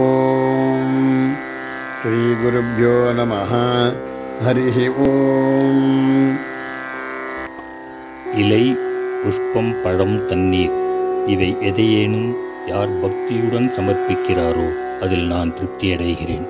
ஓம் ஸ்ரீ குருப்போ நம हरिः ஓம் இலை புஷ்பம் பழம் தண்ணீர் இவை எதையேனும் யார் பக்தியுடன் சமர்ப்பிக்கிறாரோ அதில் நான் திருப்தி அடைகிறேன்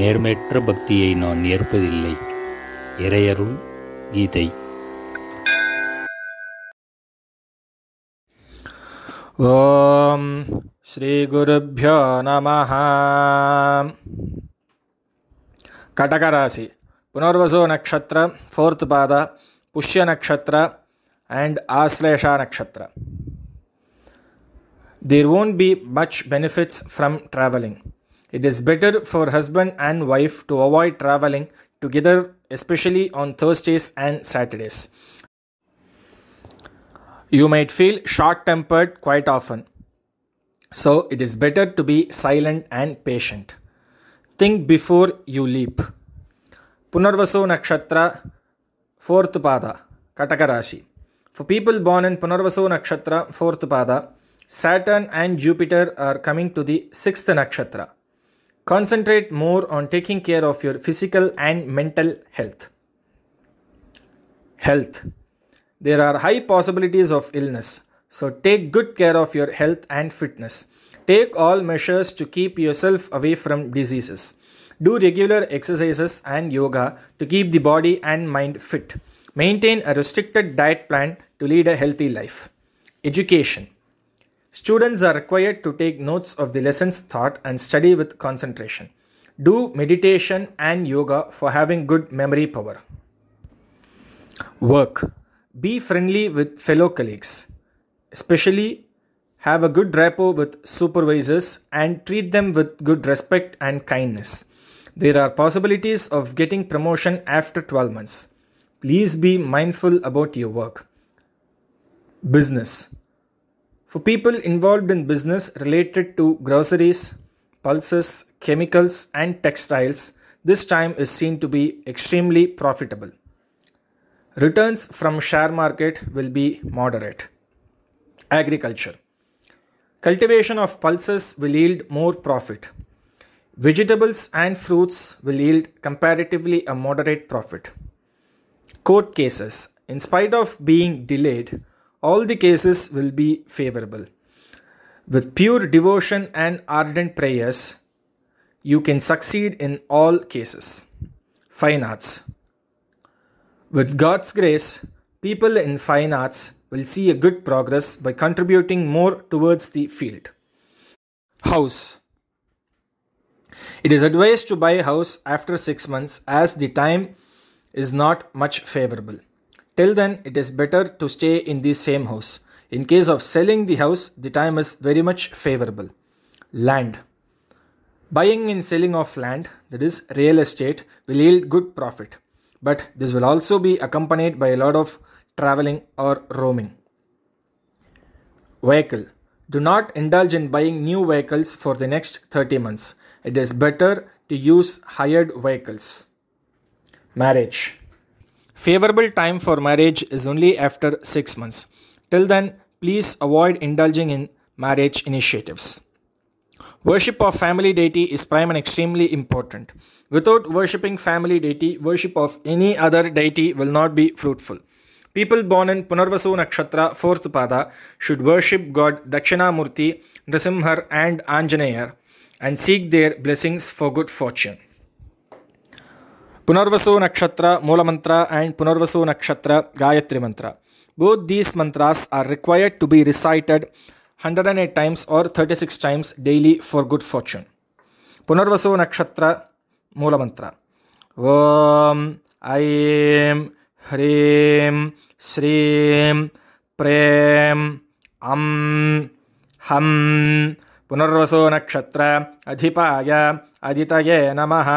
நேர்மையற்ற பக்தியை நான் ஏற்பதில்லை இறையருள் கீதை ॐ శ్రీగురుభ్యో నమ కటకరాశి పునర్వసు నక్షత్ర ఫోర్త్ పాద పుష్య నక్షత్ర అండ్ ఆశ్లేష నక్షత్ర there won't be much benefits from traveling. It is better for husband and wife to avoid traveling together, especially on Thursdays and Saturdays. You might feel short tempered quite often. So it is better to be silent and patient. Think before you leap. Punarvasu Nakshatra, fourth pada, Kataka Rashi. For people born in Punarvasu Nakshatra, fourth pada, Saturn and Jupiter are coming to the sixth nakshatra. Concentrate more on taking care of your physical and mental health. Health. There are high possibilities of illness, so take good care of your health and fitness. Take all measures to keep yourself away from diseases. Do regular exercises and yoga to keep the body and mind fit. Maintain a restricted diet plan to lead a healthy life. Education. Students are required to take notes of the lessons taught and study with concentration. Do meditation and yoga for having good memory power. Work. Be friendly with fellow colleagues, especially have a good rapport with supervisors and treat them with good respect and kindness. There are possibilities of getting promotion after 12 months. Please be mindful about your work. Business. For people involved in business related to groceries, pulses, chemicals, and textiles, this time is seen to be extremely profitable returns from share market will be moderate. Agriculture. Cultivation of pulses will yield more profit. Vegetables and fruits will yield comparatively a moderate profit. Court cases. In spite of being delayed, all the cases will be favorable. With pure devotion and ardent prayers, you can succeed in all cases. Fine Arts. With God's grace, people in fine arts will see a good progress by contributing more towards the field. House It is advised to buy a house after 6 months as the time is not much favorable. Till then, it is better to stay in the same house. In case of selling the house, the time is very much favorable. Land Buying and selling of land, that is real estate, will yield good profit but this will also be accompanied by a lot of traveling or roaming. Vehicle Do not indulge in buying new vehicles for the next 30 months. It is better to use hired vehicles. Marriage Favorable time for marriage is only after 6 months. Till then, please avoid indulging in marriage initiatives. Worship of family deity is prime and extremely important. Without worshipping family deity, worship of any other deity will not be fruitful. People born in Punarvasu Nakshatra, 4th Pada, should worship God Dakshinamurti, Nrisimhar, and Anjaneyar and seek their blessings for good fortune. Punarvasu Nakshatra Mula Mantra and Punarvasu Nakshatra Gayatri Mantra. Both these mantras are required to be recited 108 times और 36 times daily for good fortune Punarvasu nakshatra mulmantra ओम ऐं ह्रीं श्रीं प्रेम अं हं पुनर्वसु नक्षत्र अधिपाय अदितये नमः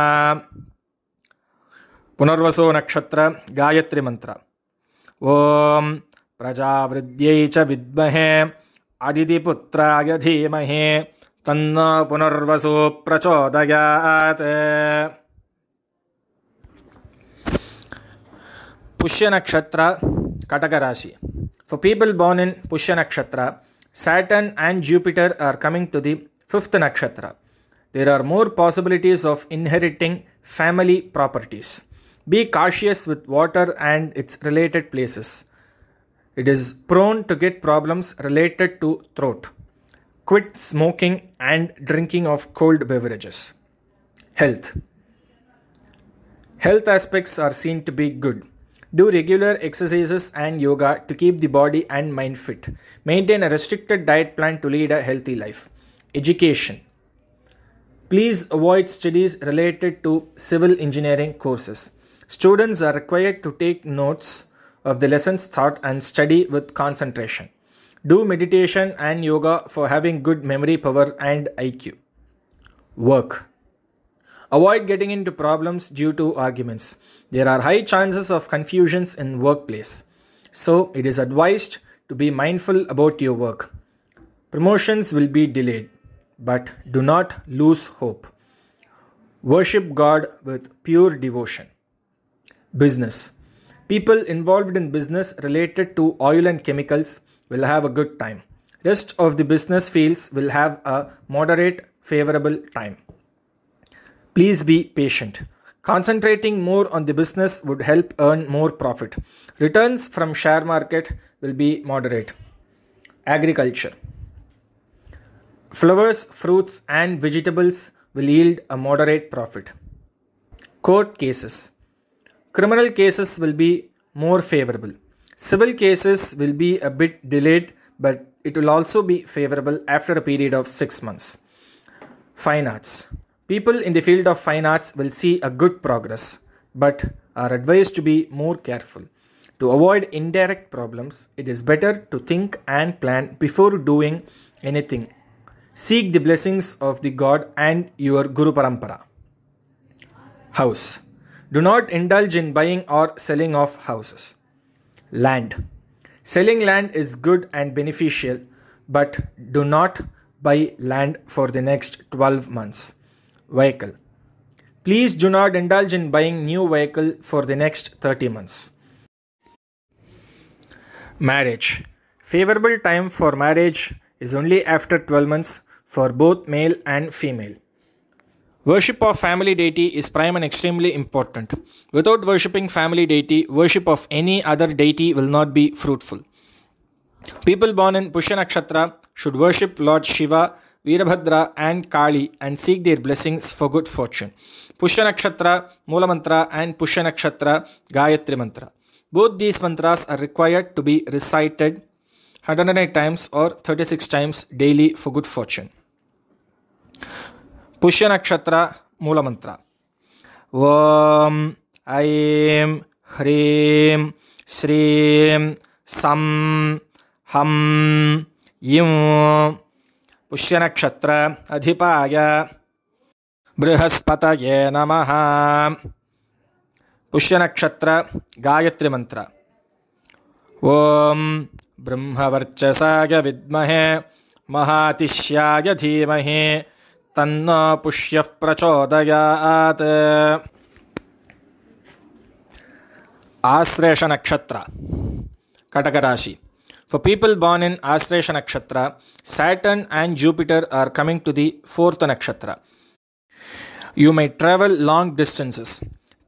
पुनर्वसु नक्षत्र गायत्री मंत्र ओम प्रजावृद्ध्यै च विद्महे अदितिपुत्राय धीमहि तन्नो पुनर्वसु पुष्य nakshatra Kataka rashi for people born in Pushya nakshatra Saturn and Jupiter are coming to the fifth nakshatra there are more possibility of inheriting family property be cautious with water and its related places It is prone to get problems related to throat. Quit smoking and drinking of cold beverages. Health. Health aspects are seen to be good. Do regular exercises and yoga to keep the body and mind fit. Maintain a restricted diet plan to lead a healthy life. Education. Please avoid studies related to civil engineering courses. Students are required to take notes of the lessons taught and study with concentration. Do meditation and yoga for having good memory power and IQ. Work. Avoid getting into problems due to arguments. There are high chances of confusions in workplace. So it is advised to be mindful about your work. Promotions will be delayed, but do not lose hope. Worship God with pure devotion. Business. People involved in business related to oil and chemicals will have a good time. Rest of the business fields will have a moderate favorable time. Please be patient. Concentrating more on the business would help earn more profit. Returns from share market will be moderate. Agriculture. Flowers, fruits and vegetables will yield a moderate profit. Court cases criminal cases will be more favorable. Civil cases will be a bit delayed, but it will also be favorable after a period of six months. Fine arts. People in the field of fine arts will see a good progress, but are advised to be more careful. To avoid indirect problems, it is better to think and plan before doing anything. Seek the blessings of the God and your Guru Parampara. House. Do not indulge in buying or selling of houses. Land. Selling land is good and beneficial, but do not buy land for the next 12 months. Vehicle. Please do not indulge in buying new vehicle for the next 30 months. Marriage. Favorable time for marriage is only after 12 months for both male and female. Worship of family deity is prime and extremely important. Without worshipping family deity, worship of any other deity will not be fruitful. People born in Pushya Nakshatra should worship Lord Shiva, Virabhadra and Kali and seek their blessings for good fortune. Pushya Nakshatra, Mula Mantra and Pushya Nakshatra, Gayatri Mantra. Both these mantras are required to be recited 108 times or 36 times daily for good fortune. Pushya nakshatra mulmantra ओम ऐं ह्रीं श्रीं सं हं इं पुष्यनक्षत्र अधिपाय बृहस्पतये नमः पुष्यनक्षत्र गायत्रीमन्त्र ॐ ब्रह्मवर्चसाय विद्महे महातिष्याय धीमहि तन्नो पुष्यः प्रचोदयात् Ashlesha nakshatra Katakarashi for people born in Ashlesha nakshatra Saturn and Jupiter are coming to the fourth nakshatra you may travel long distances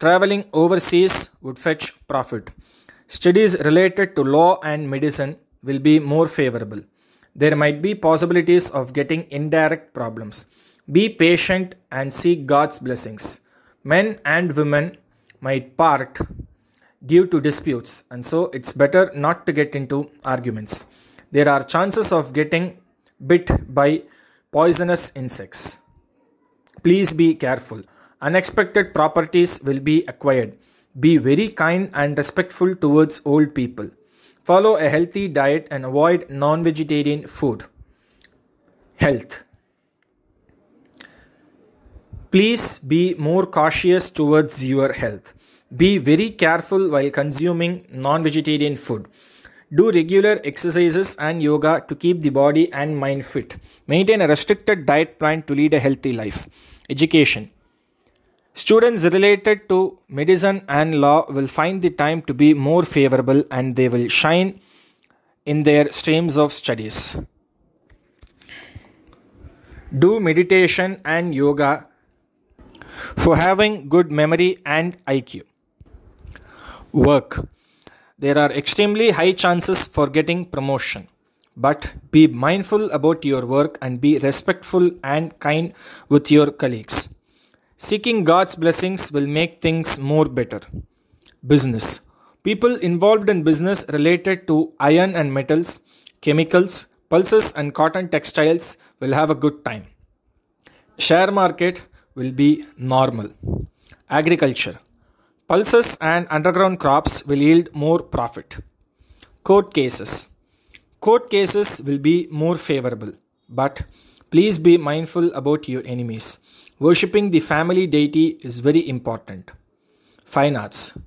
travelling overseas would fetch profit studies related to law and medicine will be more favourable there might be possibilities of getting indirect problems be patient and seek God's blessings. Men and women might part due to disputes, and so it's better not to get into arguments. There are chances of getting bit by poisonous insects. Please be careful. Unexpected properties will be acquired. Be very kind and respectful towards old people. Follow a healthy diet and avoid non vegetarian food. Health. Please be more cautious towards your health. Be very careful while consuming non vegetarian food. Do regular exercises and yoga to keep the body and mind fit. Maintain a restricted diet plan to lead a healthy life. Education. Students related to medicine and law will find the time to be more favorable and they will shine in their streams of studies. Do meditation and yoga for having good memory and IQ. Work. There are extremely high chances for getting promotion. But be mindful about your work and be respectful and kind with your colleagues. Seeking God's blessings will make things more better. Business. People involved in business related to iron and metals, chemicals, pulses, and cotton textiles will have a good time. Share market will be normal. Agriculture. Pulses and underground crops will yield more profit. Court cases. Court cases will be more favorable, but please be mindful about your enemies. Worshipping the family deity is very important. Fine arts.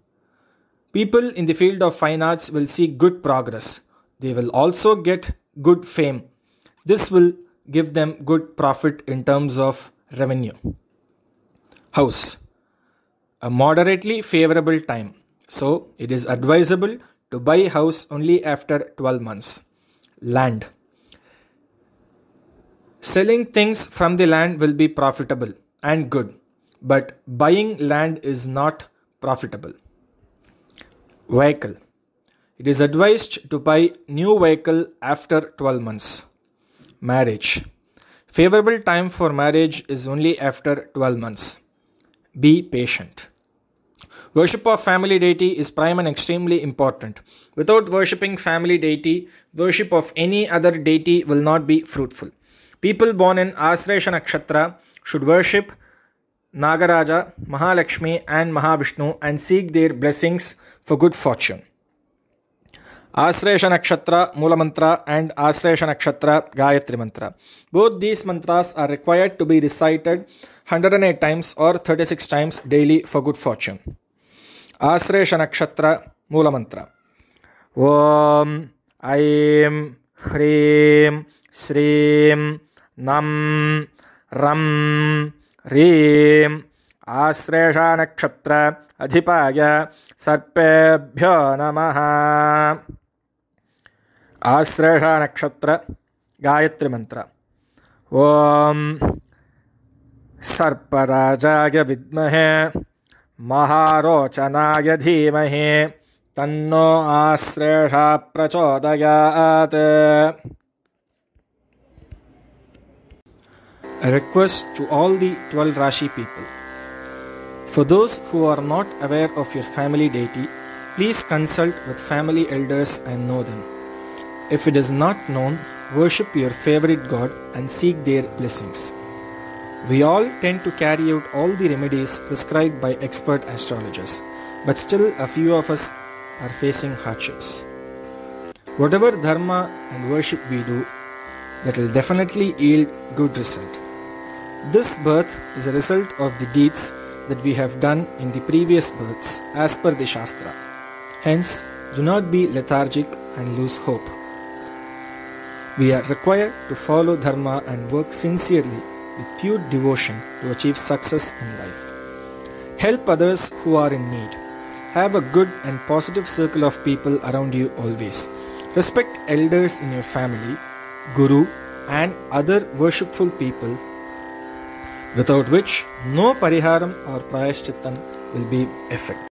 People in the field of fine arts will see good progress. They will also get good fame. This will give them good profit in terms of revenue house. A moderately favorable time. So it is advisable to buy house only after 12 months. Land. Selling things from the land will be profitable and good, but buying land is not profitable. Vehicle. It is advised to buy new vehicle after 12 months. Marriage. Favorable time for marriage is only after 12 months. Be patient. Worship of family deity is prime and extremely important. Without worshipping family deity, worship of any other deity will not be fruitful. People born in Asresha Nakshatra should worship Nagaraja, Mahalakshmi, and Mahavishnu and seek their blessings for good fortune. Asresha Nakshatra, Mula Mantra and Asresha Nakshatra, Gayatri Mantra. Both these mantras are required to be recited 108 times or 36 times daily for good fortune. Asresha Nakshatra, Mula Mantra. Om, Ashlesha nakshatra अधिपाय सर्पेभ्यो नमः आश्रेषा नक्षत्र गायत्री मंत्र ओम सर्पराजाय विद्महे महारोचनाय धीमहे तन्नो आश्रेषा प्रचोदयात् A request to all the 12 Rashi people. For those who are not aware of your family deity, please consult with family elders and know them. If it is not known, worship your favorite god and seek their blessings. We all tend to carry out all the remedies prescribed by expert astrologers, but still a few of us are facing hardships. Whatever dharma and worship we do, that will definitely yield good result. This birth is a result of the deeds that we have done in the previous births as per the Shastra. Hence, do not be lethargic and lose hope. We are required to follow Dharma and work sincerely with pure devotion to achieve success in life. Help others who are in need. Have a good and positive circle of people around you always. Respect elders in your family, guru, and other worshipful people without which no pariharam or prayashchittam will be effective.